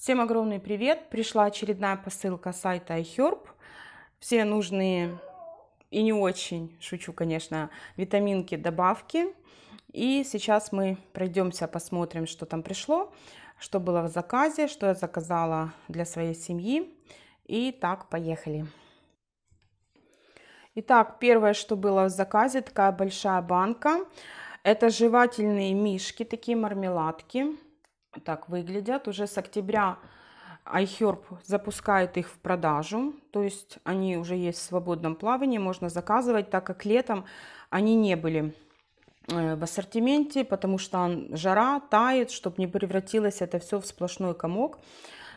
Всем огромный привет! Пришла очередная посылка сайта iHerb. Все нужные и не очень, шучу, конечно, витаминки, добавки. И сейчас мы пройдемся, посмотрим, что там пришло, что было в заказе, что я заказала для своей семьи. И так, поехали. Итак, первое, что было в заказе, такая большая банка. Это жевательные мишки, такие мармеладки так выглядят. Уже с октября iHerb запускает их в продажу, то есть они уже есть в свободном плавании, можно заказывать, так как летом они не были э, в ассортименте, потому что жара тает, чтобы не превратилось это все в сплошной комок.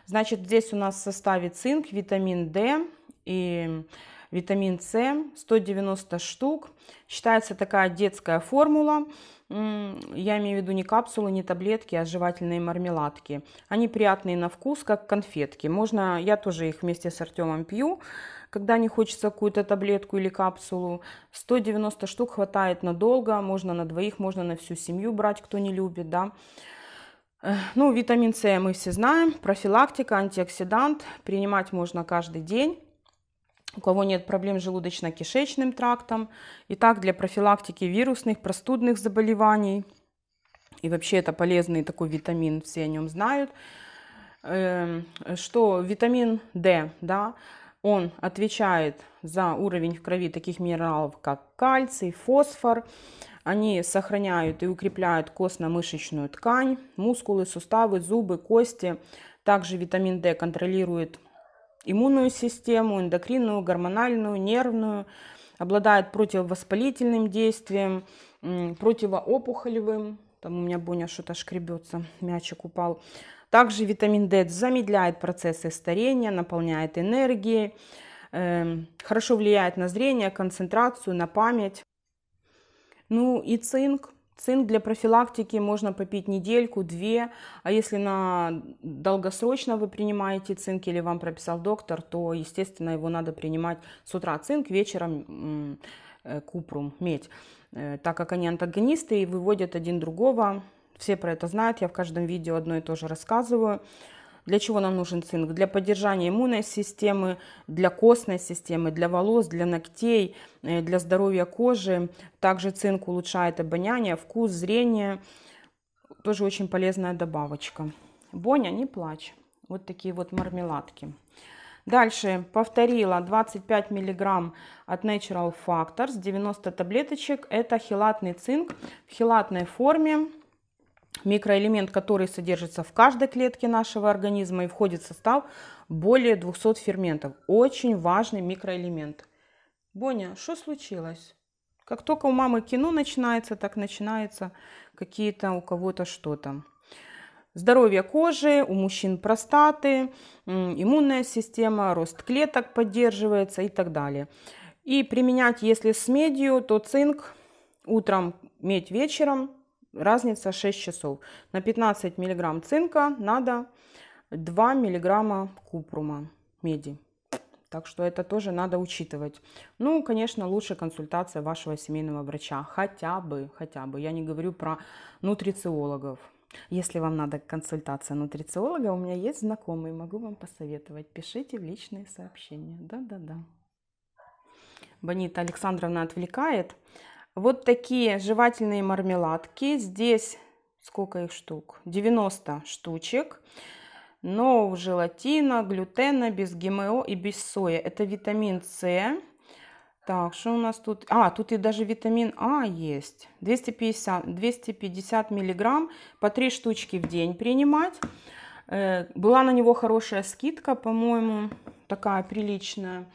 Значит, здесь у нас в составе цинк, витамин D и витамин С, 190 штук. Считается такая детская формула я имею в виду не капсулы, не таблетки, а жевательные мармеладки. Они приятные на вкус, как конфетки. Можно, я тоже их вместе с Артемом пью, когда не хочется какую-то таблетку или капсулу. 190 штук хватает надолго, можно на двоих, можно на всю семью брать, кто не любит, да. Ну, витамин С мы все знаем, профилактика, антиоксидант, принимать можно каждый день у кого нет проблем с желудочно-кишечным трактом. И так для профилактики вирусных, простудных заболеваний. И вообще это полезный такой витамин, все о нем знают. Эм, что витамин D, да, он отвечает за уровень в крови таких минералов, как кальций, фосфор. Они сохраняют и укрепляют костно-мышечную ткань, мускулы, суставы, зубы, кости. Также витамин D контролирует иммунную систему, эндокринную, гормональную, нервную, обладает противовоспалительным действием, противоопухолевым. Там у меня Боня что-то шкребется, мячик упал. Также витамин D замедляет процессы старения, наполняет энергией, эм, хорошо влияет на зрение, концентрацию, на память. Ну и цинк. Цинк для профилактики можно попить недельку, две, а если на долгосрочно вы принимаете цинк или вам прописал доктор, то, естественно, его надо принимать с утра цинк, вечером э, купрум, медь, э, так как они антагонисты и выводят один другого. Все про это знают, я в каждом видео одно и то же рассказываю. Для чего нам нужен цинк? Для поддержания иммунной системы, для костной системы, для волос, для ногтей, э, для здоровья кожи. Также цинк улучшает обоняние, вкус, зрение. Тоже очень полезная добавочка. Боня, не плачь. Вот такие вот мармеладки. Дальше повторила 25 миллиграмм от Natural Factors, 90 таблеточек. Это хилатный цинк в хилатной форме микроэлемент, который содержится в каждой клетке нашего организма и входит в состав более 200 ферментов. Очень важный микроэлемент. Боня, что случилось? Как только у мамы кино начинается, так начинается какие-то у кого-то что-то. Здоровье кожи, у мужчин простаты, иммунная система, рост клеток поддерживается и так далее. И применять, если с медью, то цинк утром, медь вечером – разница 6 часов. На 15 миллиграмм цинка надо 2 миллиграмма купрума меди. Так что это тоже надо учитывать. Ну, конечно, лучше консультация вашего семейного врача. Хотя бы, хотя бы. Я не говорю про нутрициологов. Если вам надо консультация нутрициолога, у меня есть знакомые, могу вам посоветовать. Пишите в личные сообщения. Да-да-да. Бонита Александровна отвлекает. Вот такие жевательные мармеладки. Здесь сколько их штук? 90 штучек. Но желатина, глютена, без ГМО и без соя. Это витамин С. Так, что у нас тут? А, тут и даже витамин А есть. 250, 250 миллиграмм по 3 штучки в день принимать. Э, была на него хорошая скидка, по-моему, такая приличная.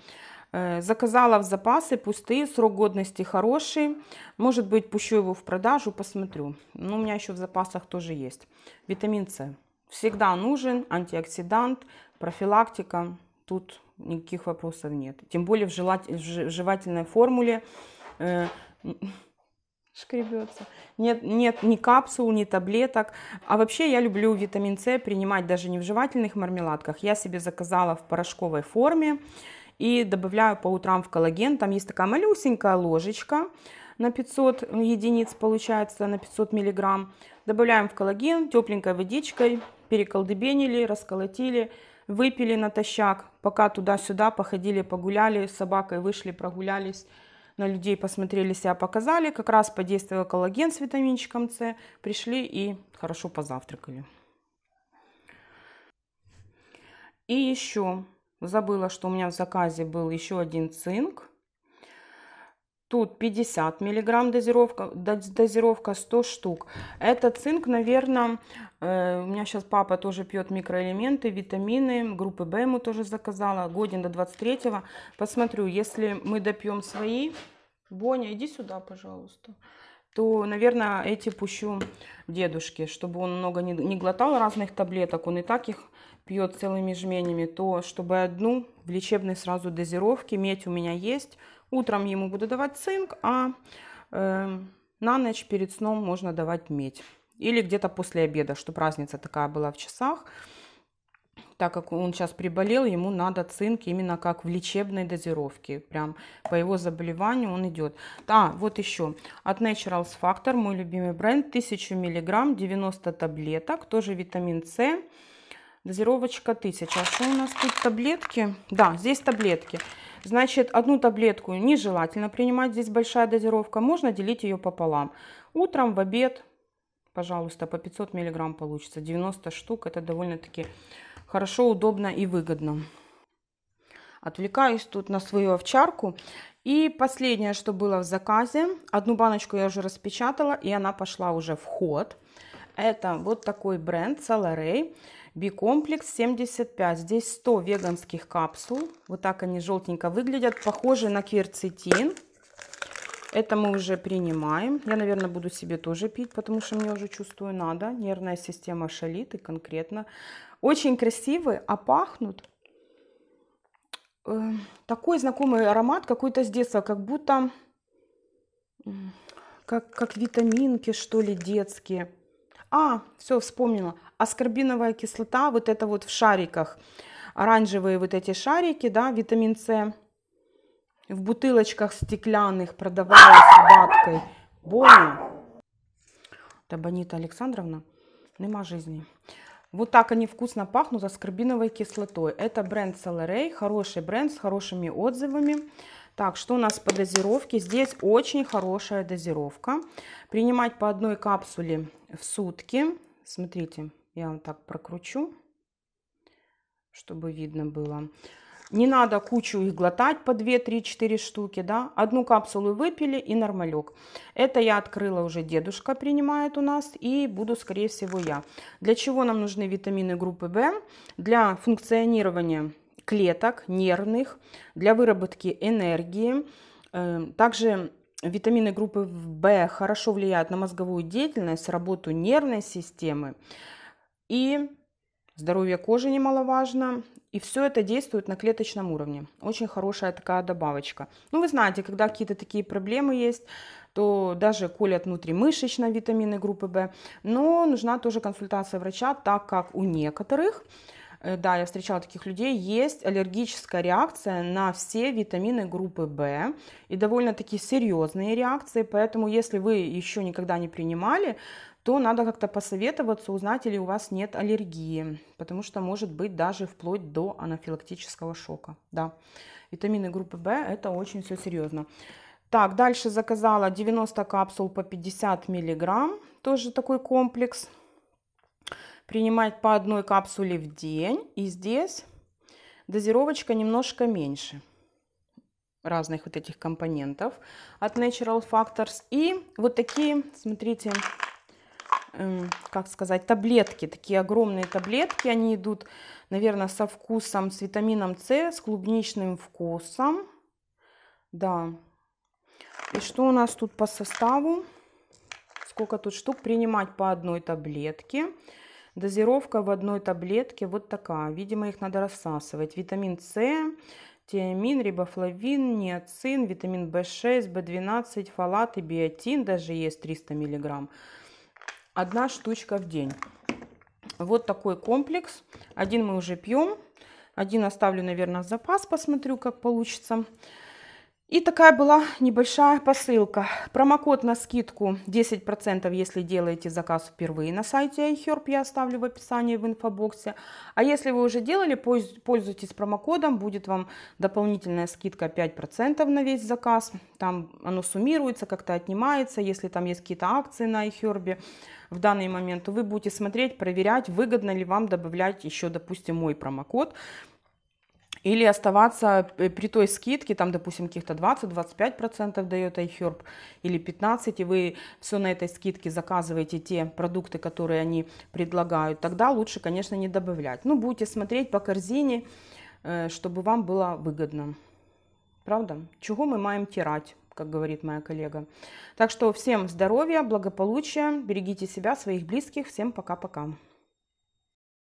Э, заказала в запасы, пустые, срок годности хороший. Может быть, пущу его в продажу, посмотрю. Но ну, у меня еще в запасах тоже есть. Витамин С. Всегда нужен антиоксидант, профилактика. Тут никаких вопросов нет. Тем более в, желатель, в жевательной формуле э, шкребется. Нет, нет ни капсул, ни таблеток. А вообще я люблю витамин С принимать даже не в жевательных мармеладках. Я себе заказала в порошковой форме и добавляю по утрам в коллаген. Там есть такая малюсенькая ложечка на 500 единиц, получается, на 500 миллиграмм. Добавляем в коллаген тепленькой водичкой, переколдебенили, расколотили, выпили натощак, пока туда-сюда походили, погуляли, с собакой вышли, прогулялись на людей посмотрели, себя показали, как раз подействовал коллаген с витаминчиком С, пришли и хорошо позавтракали. И еще Забыла, что у меня в заказе был еще один цинк. Тут 50 миллиграмм дозировка, дозировка 100 штук. Этот цинк, наверное, э, у меня сейчас папа тоже пьет микроэлементы, витамины, группы Б ему тоже заказала, годен до 23-го. Посмотрю, если мы допьем свои. Боня, иди сюда, пожалуйста. Пожалуйста то, наверное, эти пущу дедушке, чтобы он много не, не глотал разных таблеток, он и так их пьет целыми жменями, то чтобы одну в лечебной сразу дозировке, медь у меня есть, утром ему буду давать цинк, а э, на ночь перед сном можно давать медь. Или где-то после обеда, чтобы разница такая была в часах так как он сейчас приболел, ему надо цинк именно как в лечебной дозировке. Прям по его заболеванию он идет. А, вот еще. От Naturals Factor, мой любимый бренд, 1000 мг, 90 таблеток, тоже витамин С. Дозировочка 1000. А что у нас тут таблетки? Да, здесь таблетки. Значит, одну таблетку нежелательно принимать, здесь большая дозировка, можно делить ее пополам. Утром, в обед, пожалуйста, по 500 миллиграмм получится. 90 штук, это довольно-таки хорошо, удобно и выгодно. Отвлекаюсь тут на свою овчарку. И последнее, что было в заказе. Одну баночку я уже распечатала, и она пошла уже в ход. Это вот такой бренд Solaray Соларей комплекс 75. Здесь 100 веганских капсул. Вот так они желтенько выглядят. Похожи на кверцетин. Это мы уже принимаем. Я, наверное, буду себе тоже пить, потому что мне уже чувствую надо. Нервная система шалит и конкретно очень красивые, а пахнут э, такой знакомый аромат какой-то с детства, как будто как, как витаминки, что ли, детские. А, все, вспомнила. Аскорбиновая кислота, вот это вот в шариках. Оранжевые вот эти шарики, да, витамин С. В бутылочках стеклянных продавалась ваткой. Больно. Это Бонита Александровна. Нема жизни. Вот так они вкусно пахнут за аскорбиновой кислотой. Это бренд Solarey, хороший бренд с хорошими отзывами. Так, что у нас по дозировке? Здесь очень хорошая дозировка. Принимать по одной капсуле в сутки. Смотрите, я вам так прокручу, чтобы видно было. Не надо кучу их глотать по 2-3-4 штуки, да. Одну капсулу выпили и нормалек. Это я открыла уже, дедушка принимает у нас и буду, скорее всего, я. Для чего нам нужны витамины группы В? Для функционирования клеток нервных, для выработки энергии. Эм, также витамины группы В хорошо влияют на мозговую деятельность, работу нервной системы. И здоровье кожи немаловажно. И все это действует на клеточном уровне. Очень хорошая такая добавочка. Ну, вы знаете, когда какие-то такие проблемы есть, то даже колят внутримышечно витамины группы В. Но нужна тоже консультация врача, так как у некоторых э, да, я встречала таких людей, есть аллергическая реакция на все витамины группы В и довольно-таки серьезные реакции, поэтому если вы еще никогда не принимали, то надо как-то посоветоваться, узнать, или у вас нет аллергии, потому что может быть даже вплоть до анафилактического шока. Да, витамины группы В – это очень все серьезно. Так, дальше заказала 90 капсул по 50 миллиграмм, тоже такой комплекс. Принимать по одной капсуле в день, и здесь дозировочка немножко меньше разных вот этих компонентов от Natural Factors. И вот такие, смотрите, Эм, как сказать, таблетки, такие огромные таблетки. Они идут, наверное, со вкусом, с витамином С, с клубничным вкусом. Да. И что у нас тут по составу? Сколько тут штук? Принимать по одной таблетке. Дозировка в одной таблетке вот такая. Видимо, их надо рассасывать. Витамин С, тиамин, рибофлавин, ниацин, витамин В6, В12, фолат и биотин. Даже есть 300 миллиграмм одна штучка в день. Вот такой комплекс. Один мы уже пьем, один оставлю, наверное, в запас, посмотрю, как получится. И такая была небольшая посылка. Промокод на скидку 10%, если делаете заказ впервые на сайте iHerb, я оставлю в описании в инфобоксе. А если вы уже делали, пользуйтесь промокодом, будет вам дополнительная скидка 5% на весь заказ. Там оно суммируется, как-то отнимается, если там есть какие-то акции на iHerb в данный момент, то вы будете смотреть, проверять, выгодно ли вам добавлять еще, допустим, мой промокод или оставаться э, при той скидке, там, допустим, каких-то 20-25% дает iHerb или 15%, и вы все на этой скидке заказываете те продукты, которые они предлагают, тогда лучше, конечно, не добавлять. Ну, будете смотреть по корзине, э, чтобы вам было выгодно. Правда? Чего мы маем тирать? как говорит моя коллега. Так что всем здоровья, благополучия, берегите себя, своих близких. Всем пока-пока.